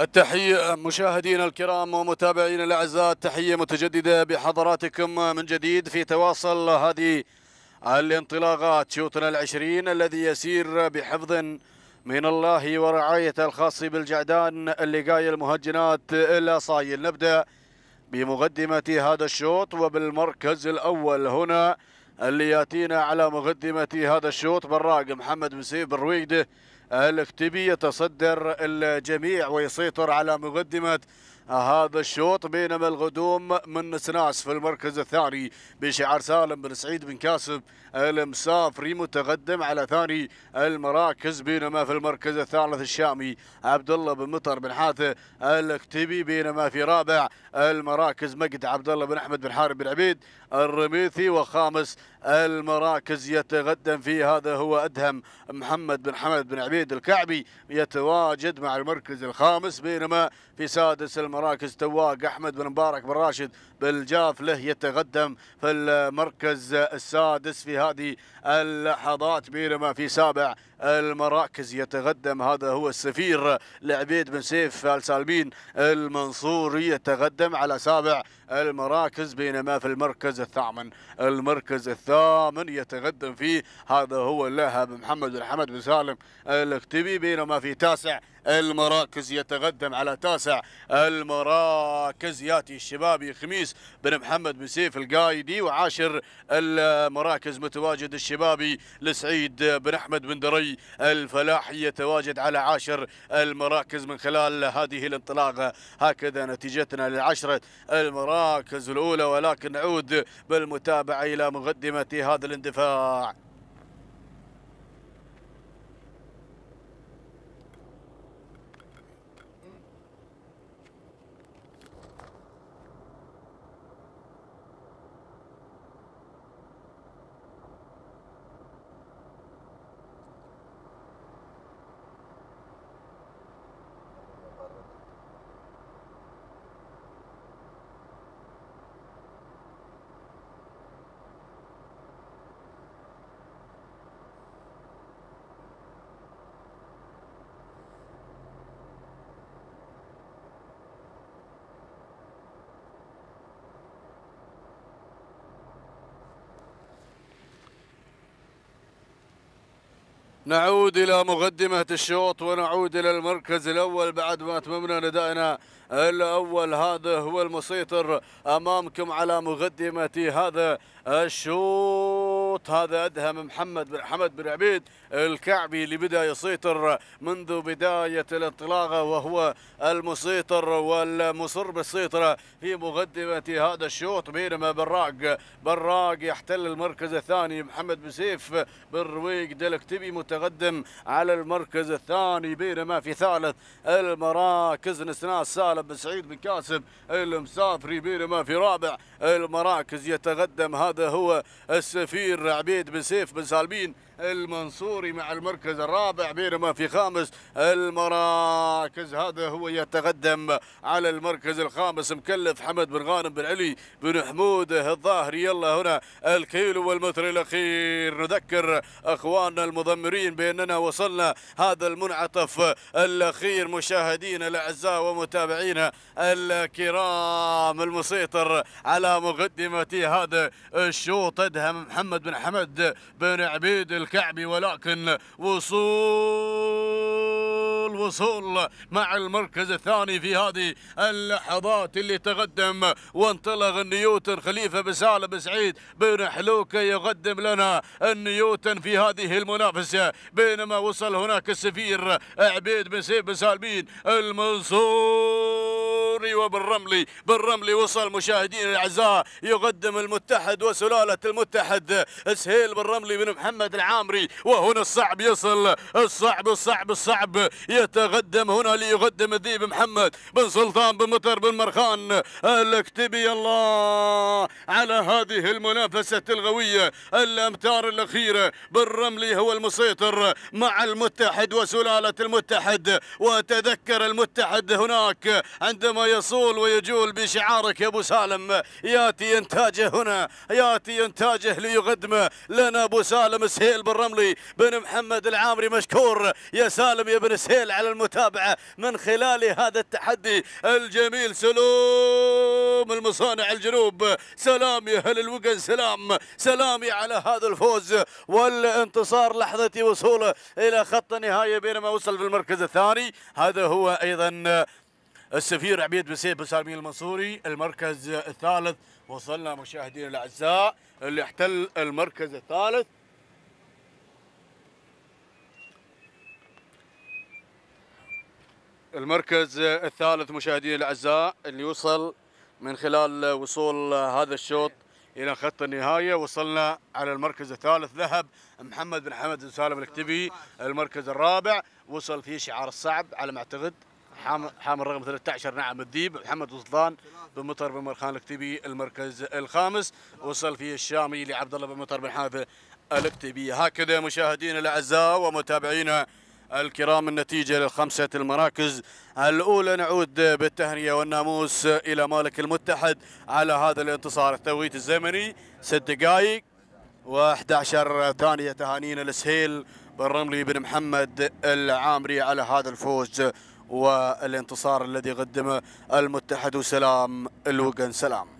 التحية مشاهدينا الكرام ومتابعينا الأعزاء تحية متجددة بحضراتكم من جديد في تواصل هذه الانطلاقات شوطنا العشرين الذي يسير بحفظ من الله ورعاية الخاص بالجعدان اللقاية المهجنات إلى صايل نبدأ بمقدمة هذا الشوط وبالمركز الأول هنا اللي ياتينا على مقدمة هذا الشوط براق محمد بن سيف بن رويده الكتبي يتصدر الجميع ويسيطر على مقدمة هذا الشوط بينما الغدوم من سناس في المركز الثاني بشعار سالم بن سعيد بن كاسب المسافري متقدم على ثاني المراكز بينما في المركز الثالث الشامي عبد الله بن مطر بن حاته الاكتبي بينما في رابع المراكز مجد عبد الله بن احمد بن حارب بن عبيد الرميثي وخامس المراكز يتقدم في هذا هو ادهم محمد بن حمد بن عبيد الكعبي يتواجد مع المركز الخامس بينما في سادس المراكز مراكز تواق أحمد بن مبارك بن راشد بالجاف له يتقدم في المركز السادس في هذه اللحظات بينما في سابع المراكز يتقدم هذا هو السفير لعبيد بن سيف السالمين المنصوري يتقدم على سابع المراكز بينما في المركز الثامن المركز الثامن يتقدم فيه هذا هو اللاعب محمد بن حمد بن سالم الاكتبي بينما في تاسع المراكز يتقدم على تاسع المراكز ياتي الشبابي خميس بن محمد بن سيف القايدي وعاشر المراكز متواجد الشبابي لسعيد بن احمد بن دري الفلاحي يتواجد على عاشر المراكز من خلال هذه الانطلاقه هكذا نتيجتنا لعشره المراكز المراكز الأولى ولكن نعود بالمتابعة إلى مقدمة هذا الاندفاع نعود إلى مقدمة الشوط ونعود إلى المركز الأول بعد ما أتممنا ندائنا الأول هذا هو المسيطر أمامكم على مقدمة هذا الشوط الشوط هذا أدهم محمد بن حمد بن عبيد الكعبي اللي بدأ يسيطر منذ بداية الانطلاقة وهو المسيطر والمصر بالسيطرة في مقدمة هذا الشوط بينما براق براق يحتل المركز الثاني محمد بن سيف بن رويق دلكتبي متقدم على المركز الثاني بينما في ثالث المراكز نسناس سالم بن سعيد بن كاسب المسافري بينما في رابع المراكز يتقدم هذا هو السفير عبيد بن سيف بن سالمين المنصوري مع المركز الرابع بينما في خامس المراكز هذا هو يتقدم على المركز الخامس مكلف حمد بن غانم بن علي بن حمود الظاهري يلا هنا الكيلو والمتر الاخير نذكر اخواننا المضمرين باننا وصلنا هذا المنعطف الاخير مشاهدينا الاعزاء ومتابعينا الكرام المسيطر على مقدمه هذا الشوط ادهم محمد بن حمد بن عبيد الكعبي ولكن وصول وصول مع المركز الثاني في هذه اللحظات اللي تقدم وانطلق النيوتن خليفة بسالة بسعيد بن حلوكة يقدم لنا النيوتن في هذه المنافسة بينما وصل هناك السفير عبيد بن سيف بن سالمين المنصور بالرمل وبالرملي بالرملي وصل مشاهدينا الاعزاء يقدم المتحد وسلاله المتحد سهيل بالرملي بن محمد العامري وهنا الصعب يصل الصعب الصعب الصعب يتقدم هنا ليقدم الذيب محمد بن سلطان بن مطر بن مرخان الاكتبي الله على هذه المنافسه الغويه الامتار الاخيره بالرملي هو المسيطر مع المتحد وسلاله المتحد وتذكر المتحد هناك عندما يصول ويجول بشعارك يا ابو سالم ياتي انتاجه هنا ياتي انتاجه ليقدمه لنا ابو سالم سهيل بن رملي بن محمد العامري مشكور يا سالم يا بن سهيل على المتابعه من خلال هذا التحدي الجميل سلوم المصانع الجنوب سلام يا اهل الوقن سلام سلامي على هذا الفوز والانتصار لحظه وصوله الى خط النهايه بينما وصل في المركز الثاني هذا هو ايضا السفير عبيد بن سيف سالمين المنصوري المركز الثالث وصلنا مشاهدينا الاعزاء اللي احتل المركز الثالث المركز الثالث مشاهدينا الاعزاء اللي وصل من خلال وصول هذا الشوط الى خط النهايه وصلنا على المركز الثالث ذهب محمد بن حمد بن سالم الكتبي المركز الرابع وصل فيه شعار الصعب على ما اعتقد حامل رقم 13 نعم الديب محمد وصلان بن مطر بن مرخان الكتبي المركز الخامس وصل فيه الشامي لعبد الله بن مطر بن حافه الكتبي هكذا مشاهدينا الاعزاء ومتابعينا الكرام النتيجة للخمسة المراكز الأولى نعود بالتهنئة والناموس إلى مالك المتحد على هذا الانتصار التوقيت الزمني ست دقائق و11 ثانية تهانينا لسهيل بن رملي بن محمد العامري على هذا الفوز والانتصار الذي قدمه المتحد سلام الوغن سلام